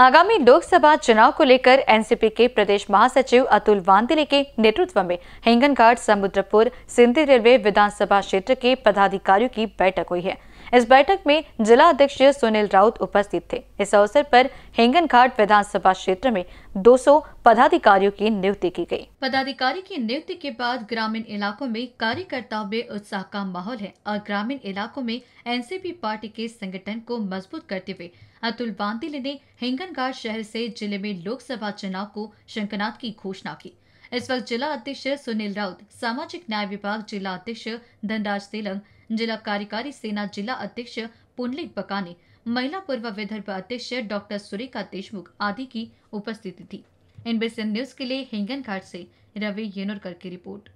आगामी लोकसभा चुनाव को लेकर एनसीपी के प्रदेश महासचिव अतुल वांदिले के नेतृत्व में हिंगनघाट समुद्रपुर सिंधी रेलवे विधानसभा क्षेत्र के पदाधिकारियों की बैठक हुई है इस बैठक में जिला अध्यक्ष सुनील राउत उपस्थित थे इस अवसर पर हेंगन घाट विधानसभा क्षेत्र में 200 पदाधिकारियों की नियुक्ति की गई। पदाधिकारी की नियुक्ति के बाद ग्रामीण इलाकों में कार्यकर्ताओं में उत्साह का माहौल है और ग्रामीण इलाकों में एनसीपी पार्टी के संगठन को मजबूत करते हुए अतुल बांदिल ने हेंगन घाट शहर ऐसी जिले में लोकसभा चुनाव को शंकनाथ की घोषणा की इस वक्त जिला अध्यक्ष सुनील राउत सामाजिक न्याय विभाग जिला अध्यक्ष धनराज तेलंग जिला कार्यकारी सेना जिला अध्यक्ष पुनलिक बकाने महिला पूर्व विदर्भ अध्यक्ष डॉक्टर सुरेखा देशमुख आदि की उपस्थिति थी एनबीसी न्यूज के लिए हिंगन घाट से रवि येनोरकर की रिपोर्ट